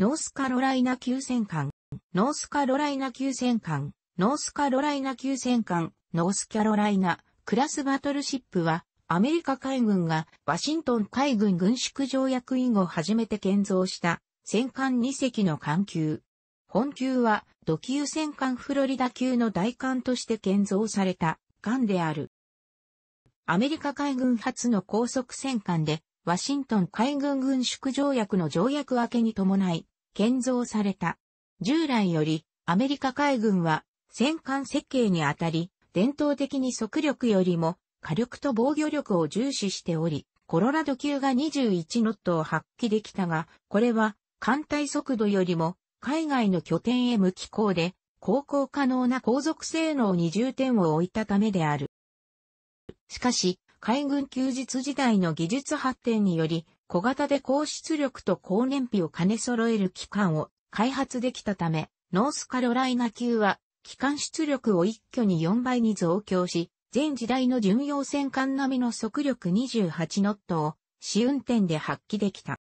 ノースカロライナ急戦艦、ノースカロライナ急戦艦、ノースカロライナ急戦艦、ノースキャロライナ、クラスバトルシップは、アメリカ海軍がワシントン海軍軍縮条約以後初めて建造した戦艦2隻の艦級。本級は土級戦艦フロリダ級の大艦として建造された艦である。アメリカ海軍初の高速戦艦でワシントン海軍軍縮条約の条約明けに伴い建造された。従来より、アメリカ海軍は、戦艦設計にあたり、伝統的に速力よりも火力と防御力を重視しており、コロラド級が21ノットを発揮できたが、これは艦隊速度よりも海外の拠点へ向き港で、航行可能な航続性能に重点を置いたためである。しかし、海軍休日時代の技術発展により、小型で高出力と高燃費を兼ね揃える機関を開発できたため、ノースカロライナ級は、機関出力を一挙に4倍に増強し、全時代の巡洋戦艦並みの速力28ノットを試運転で発揮できた。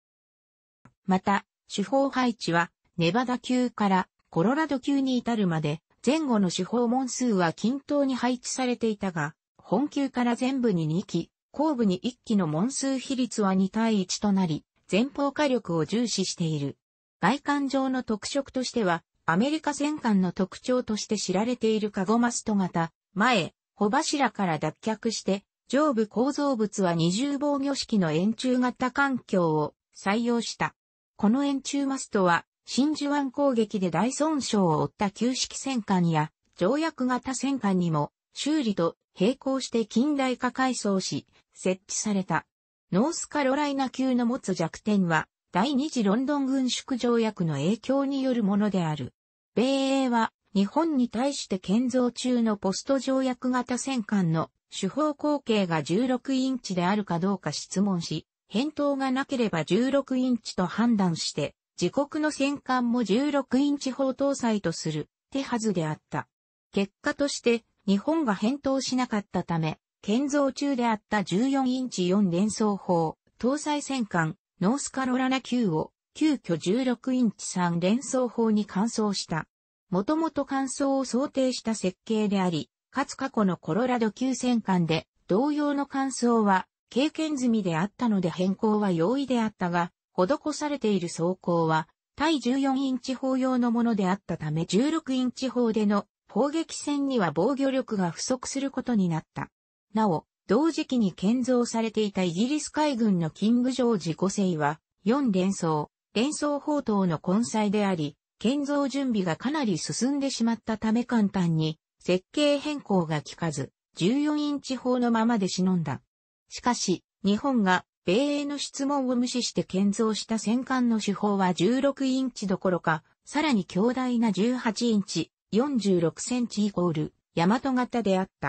また、手法配置は、ネバダ級からコロラド級に至るまで、前後の手法門数は均等に配置されていたが、本級から全部に2機、後部に一機の門数比率は2対1となり、前方火力を重視している。外観上の特色としては、アメリカ戦艦の特徴として知られているカゴマスト型、前、帆柱から脱却して、上部構造物は二重防御式の円柱型環境を採用した。この円柱マストは、真珠湾攻撃で大損傷を負った旧式戦艦や、条約型戦艦にも、修理と並行して近代化改装し、設置された。ノースカロライナ級の持つ弱点は、第二次ロンドン軍縮条約の影響によるものである。米英は、日本に対して建造中のポスト条約型戦艦の主砲口径が16インチであるかどうか質問し、返答がなければ16インチと判断して、自国の戦艦も16インチ砲搭載とする手はずであった。結果として、日本が返答しなかったため、建造中であった14インチ4連装砲、搭載戦艦、ノースカロラナ級を、急遽16インチ3連装砲に換装した。もともと換装を想定した設計であり、かつ過去のコロラド級戦艦で、同様の換装は、経験済みであったので変更は容易であったが、施されている装甲は、対14インチ砲用のものであったため16インチ砲での砲撃戦には防御力が不足することになった。なお、同時期に建造されていたイギリス海軍のキング・ジョージ5世は、4連装、連装砲塔の根菜であり、建造準備がかなり進んでしまったため簡単に、設計変更が効かず、14インチ砲のままで忍んだ。しかし、日本が米英の質問を無視して建造した戦艦の手法は16インチどころか、さらに強大な18インチ、46センチイコール、大和型であった。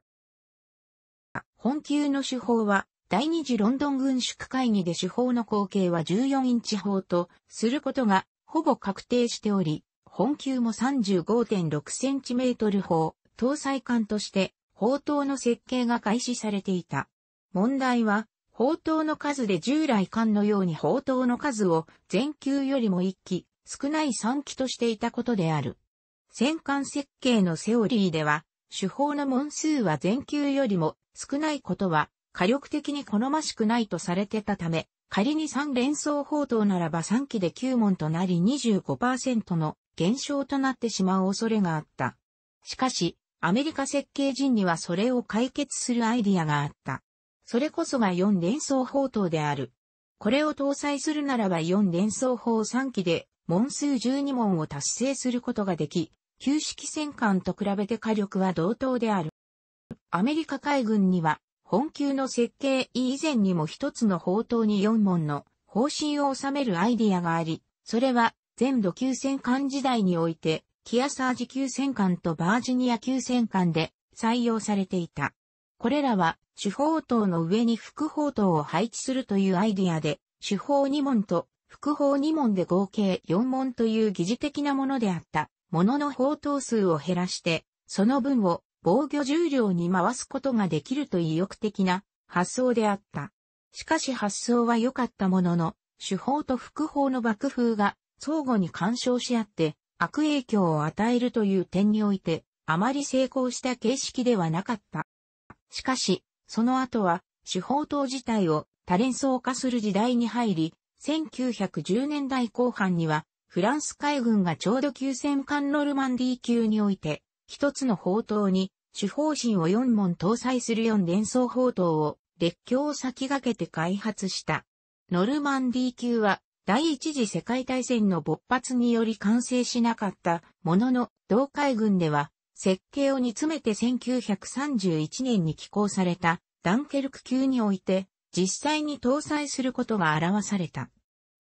本級の手法は、第二次ロンドン軍縮会議で手法の口径は14インチ法とすることがほぼ確定しており、本級も3 5 6トル砲、搭載艦として砲塔の設計が開始されていた。問題は、砲塔の数で従来艦のように砲塔の数を全級よりも1機、少ない3機としていたことである。戦艦設計のセオリーでは、主砲の門数は全球よりも少ないことは火力的に好ましくないとされてたため、仮に3連装砲塔ならば3機で9門となり25%の減少となってしまう恐れがあった。しかし、アメリカ設計人にはそれを解決するアイディアがあった。それこそが4連装砲塔である。これを搭載するならば4連装砲3機で、門数12門を達成することができ、旧式戦艦と比べて火力は同等である。アメリカ海軍には、本級の設計以前にも一つの砲塔に4門の方針を収めるアイディアがあり、それは全土級戦艦時代において、キアサージ級戦艦とバージニア級戦艦で採用されていた。これらは、主砲塔の上に副砲塔を配置するというアイディアで、主砲2門と副砲2門で合計4門という疑似的なものであった。物の砲塔数を減らして、その分を防御重量に回すことができると意欲的な発想であった。しかし発想は良かったものの、手法と副法の爆風が相互に干渉し合って悪影響を与えるという点において、あまり成功した形式ではなかった。しかし、その後は、手法等自体を多連装化する時代に入り、1910年代後半には、フランス海軍がちょうど急戦艦ノルマンディ級において、一つの砲塔に、主砲針を4門搭載する4連装砲塔を、列強を先駆けて開発した。ノルマンディ級は、第一次世界大戦の勃発により完成しなかったものの、同海軍では、設計を煮詰めて1931年に寄港されたダンケルク級において、実際に搭載することが表された。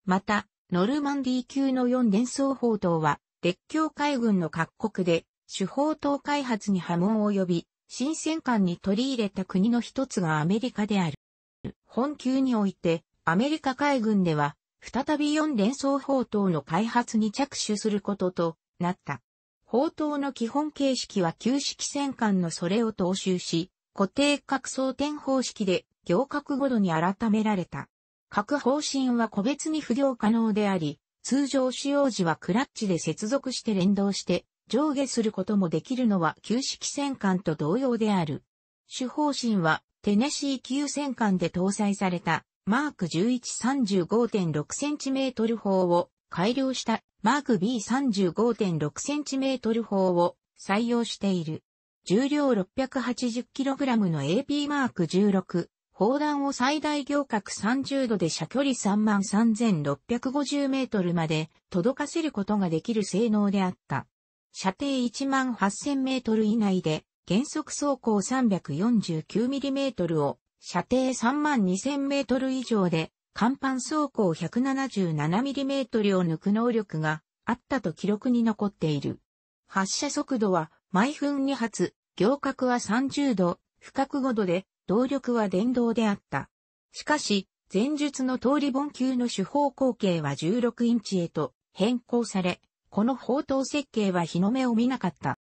また、ノルマンディ級の4連装砲塔は、列強海軍の各国で、主砲塔開発に波紋を呼び、新戦艦に取り入れた国の一つがアメリカである。本級において、アメリカ海軍では、再び4連装砲塔の開発に着手することとなった。砲塔の基本形式は旧式戦艦のそれを踏襲し、固定角装填方式で行革ごとに改められた。各方針は個別に不良可能であり、通常使用時はクラッチで接続して連動して上下することもできるのは旧式戦艦と同様である。主方針はテネシー級戦艦で搭載されたマーク 1135.6cm 砲を改良したマーク B35.6cm 砲を採用している。重量 680kg の AP マーク16砲弾を最大行角30度で射距離33,650メートルまで届かせることができる性能であった。射程18,000メートル以内で原則走行3 4 9トルを射程32,000メートル以上で甲板走行1 7 7トルを抜く能力があったと記録に残っている。発射速度は毎分2発、行角は30度、深く5度で動力は電動であった。しかし、前述の通り盆級の主砲口径は16インチへと変更され、この砲塔設計は日の目を見なかった。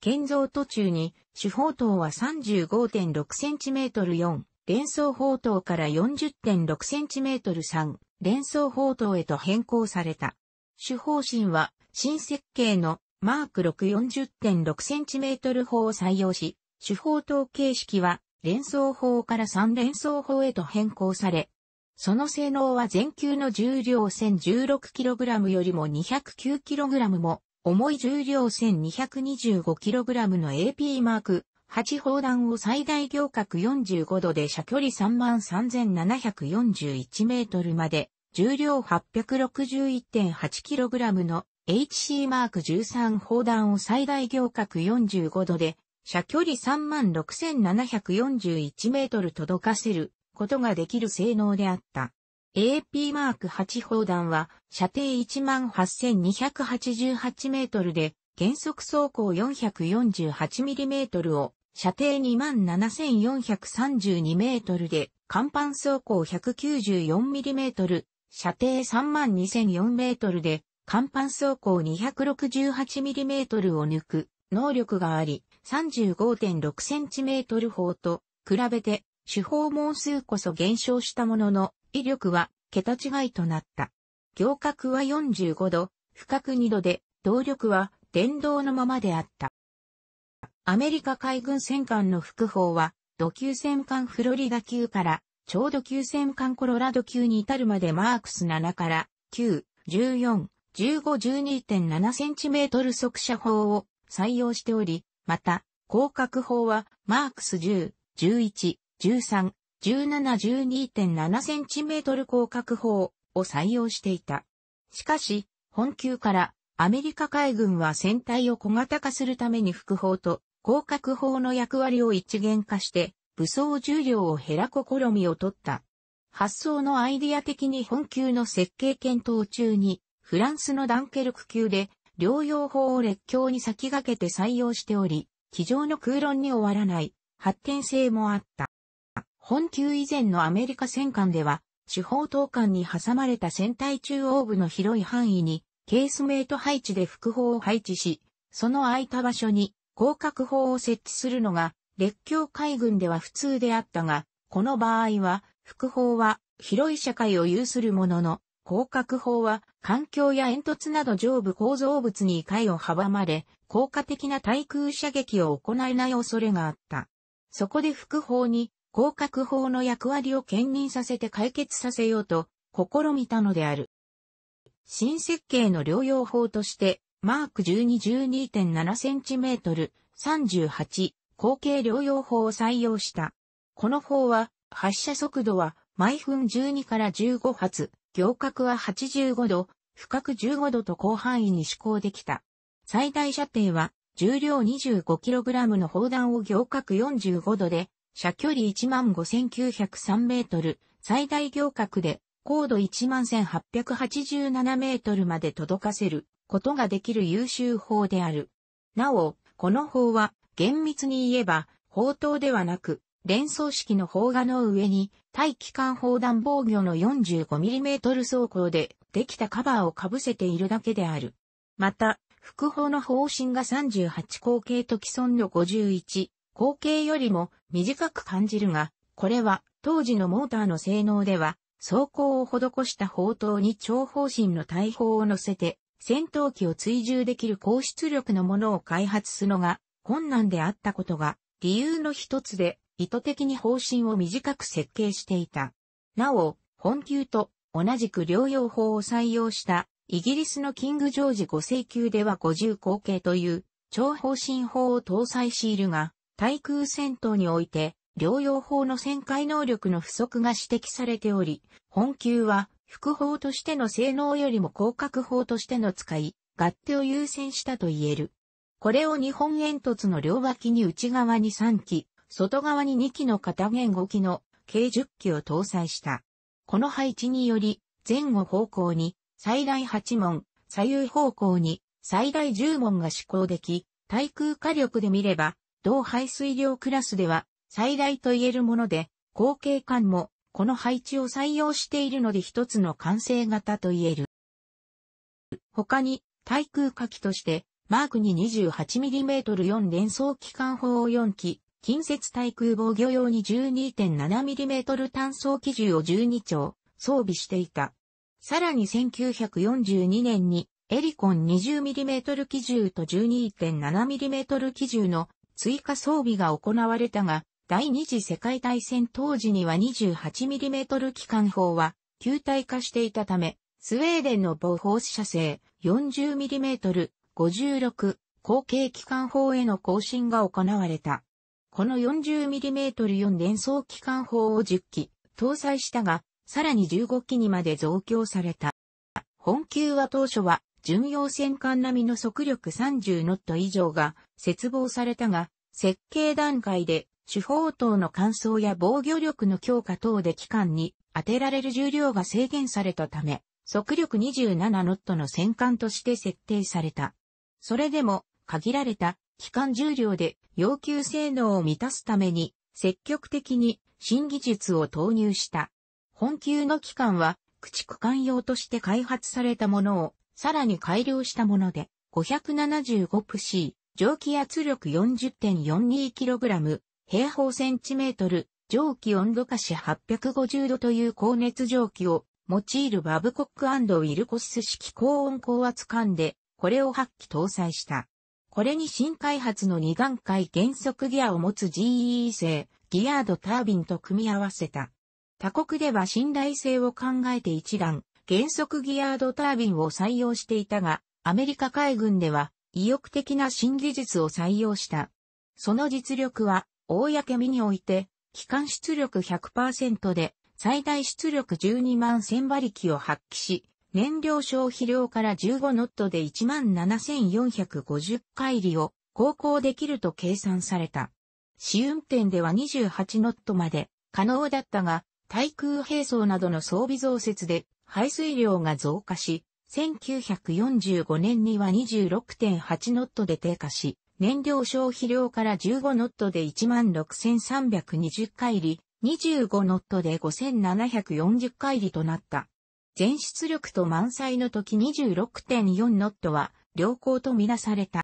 建造途中に主砲塔は 35.6cm 4、連装砲塔から 40.6cm 3、連装砲塔へと変更された。主砲身は新設計のマーク6 40.6cm 砲を採用し、主砲塔形式は連想法から3連想法へと変更され、その性能は全球の重量 1016kg よりも 209kg も、重い重量 1225kg の AP マーク8砲弾を最大行角45度で射距離33,741メートルまで、重量 861.8kg の HC マーク13砲弾を最大行角45度で射距離36,741メートル届かせることができる性能であった。AP マーク8砲弾は射程18,288メートルで原則走行4 4 8トルを射程27,432メートルで甲板走行1 9 4トル射程32,004メートルで甲板走行2 6 8トルを抜く能力があり、35.6cm 砲と比べて手法門数こそ減少したものの威力は桁違いとなった。行角は45度、深く2度で動力は電動のままであった。アメリカ海軍戦艦の副砲は土級戦艦フロリダ級から超土級戦艦コロラド級に至るまでマークス7から9、14、15、12.7cm 速射砲を採用しており、また、広角法は、マークス10、11、13、17、12.7cm 広角法を採用していた。しかし、本級からアメリカ海軍は船体を小型化するために副砲と広角砲の役割を一元化して武装重量を減ら試みを取った。発想のアイディア的に本級の設計検討中にフランスのダンケルク級で療養法を列強に先駆けて採用しており、机上の空論に終わらない発展性もあった。本級以前のアメリカ戦艦では、主砲等艦に挟まれた船体中央部の広い範囲に、ケースメイト配置で副砲を配置し、その空いた場所に広角砲を設置するのが、列強海軍では普通であったが、この場合は、副砲は広い社会を有するものの、広角法は環境や煙突など上部構造物に界を阻まれ、効果的な対空射撃を行えない恐れがあった。そこで副法に広角法の役割を兼任させて解決させようと試みたのである。新設計の療養法として、マーク12 12.7センチメートル38後継療養法を採用した。この法は発射速度は毎分12から15発、行角は85度、深く15度と広範囲に施行できた。最大射程は、重量 25kg の砲弾を行角45度で、射距離15,903メートル、最大行角で、高度11,887メートルまで届かせることができる優秀砲である。なお、この砲は、厳密に言えば、砲塔ではなく、連装式の砲画の上に、対機関砲弾防御の 45mm 走行でできたカバーを被せているだけである。また、副砲の方針が38口径と既存の51口径よりも短く感じるが、これは当時のモーターの性能では、装甲を施した砲塔に長方針の大砲を乗せて、戦闘機を追従できる高出力のものを開発するのが困難であったことが理由の一つで意図的に方針を短く設計していた。なお、本級と同じく療養法を採用したイギリスのキング・ジョージ5世級では50口径という超方針法を搭載しているが、対空戦闘において療養法の旋回能力の不足が指摘されており、本級は副法としての性能よりも広角法としての使い、勝手を優先したと言える。これを日本煙突の両脇に内側に3機、外側に2機の片弦5機の計10機を搭載した。この配置により、前後方向に最大8門、左右方向に最大10門が施行でき、対空火力で見れば、同排水量クラスでは最大と言えるもので、後継艦もこの配置を採用しているので一つの完成型と言える。他に、対空火器として、マークに 28mm4 連装機関砲を4機、近接対空防御用に 12.7mm 単装機銃を12丁装備していた。さらに1942年にエリコン 20mm 機銃と 12.7mm 機銃の追加装備が行われたが、第二次世界大戦当時には 28mm 機関砲は球体化していたため、スウェーデンの防砲射精 40mm、56、後継機関砲への更新が行われた。この 40mm4 連装機関砲を10機搭載したが、さらに15機にまで増強された。本級は当初は巡洋戦艦並みの速力30ノット以上が切望されたが、設計段階で主砲塔の乾燥や防御力の強化等で機関に当てられる重量が制限されたため、速力27ノットの戦艦として設定された。それでも限られた機関重量で要求性能を満たすために積極的に新技術を投入した。本級の機関は駆逐艦用として開発されたものをさらに改良したもので5 7 5シ c 蒸気圧力 40.42kg 平方センチメートル蒸気温度化し850度という高熱蒸気を用いるバブコックウィルコス式高温高圧管でこれを8機搭載した。これに新開発の2段階減速ギアを持つ GE 製ギアードタービンと組み合わせた。他国では信頼性を考えて一段減速ギアードタービンを採用していたが、アメリカ海軍では意欲的な新技術を採用した。その実力は、公身において、機関出力100%で、最大出力12万1000馬力を発揮し、燃料消費量から15ノットで17,450回りを航行できると計算された。試運転では28ノットまで可能だったが、対空兵装などの装備増設で排水量が増加し、1945年には26.8ノットで低下し、燃料消費量から15ノットで16,320回り、25ノットで5,740回りとなった。全出力と満載の時26.4ノットは良好とみなされた。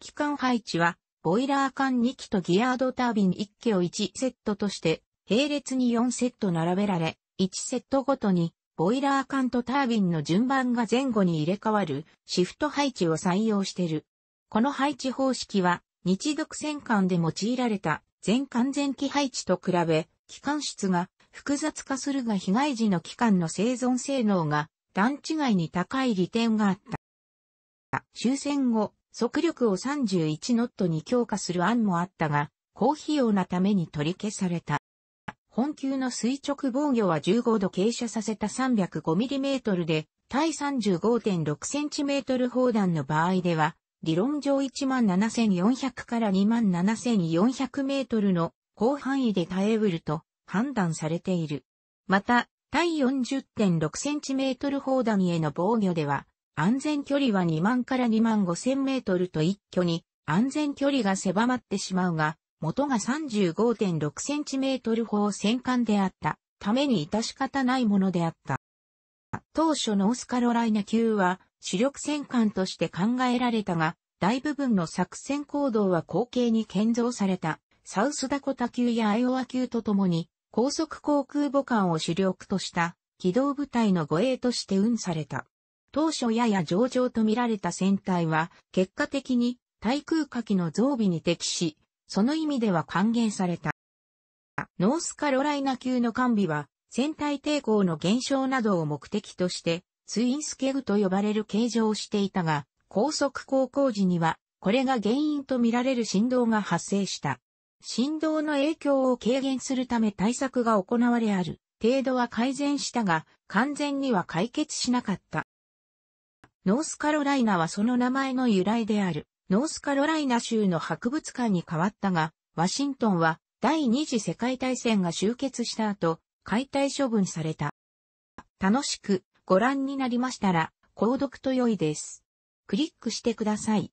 機関配置は、ボイラー管2機とギアードタービン1機を1セットとして、並列に4セット並べられ、1セットごとに、ボイラー管とタービンの順番が前後に入れ替わるシフト配置を採用している。この配置方式は日独戦艦で用いられた全完全期配置と比べ、機関室が複雑化するが被害時の期間の生存性能が段違いに高い利点があった。終戦後、速力を31ノットに強化する案もあったが、高費用なために取り消された。本級の垂直防御は15度傾斜させた 305mm で、対 35.6cm 砲弾の場合では、理論上17,400から27,400メートルの広範囲で耐えうると判断されている。また、対 40.6cm 砲弾への防御では、安全距離は2万から2万5千メートルと一挙に安全距離が狭まってしまうが、元が 35.6cm 砲戦艦であったために致し方ないものであった。当初のオスカロライナ級は主力戦艦として考えられたが、大部分の作戦行動は後継に建造されたサウスダコタ級やアイオワ級とともに高速航空母艦を主力とした機動部隊の護衛として運された。当初やや上場と見られた船体は、結果的に対空火器の増備に適し、その意味では還元された。ノースカロライナ級の完備は、船体抵抗の減少などを目的として、ツインスケグと呼ばれる形状をしていたが、高速航行時には、これが原因と見られる振動が発生した。振動の影響を軽減するため対策が行われある程度は改善したが、完全には解決しなかった。ノースカロライナはその名前の由来である、ノースカロライナ州の博物館に変わったが、ワシントンは第二次世界大戦が終結した後、解体処分された。楽しくご覧になりましたら、購読と良いです。クリックしてください。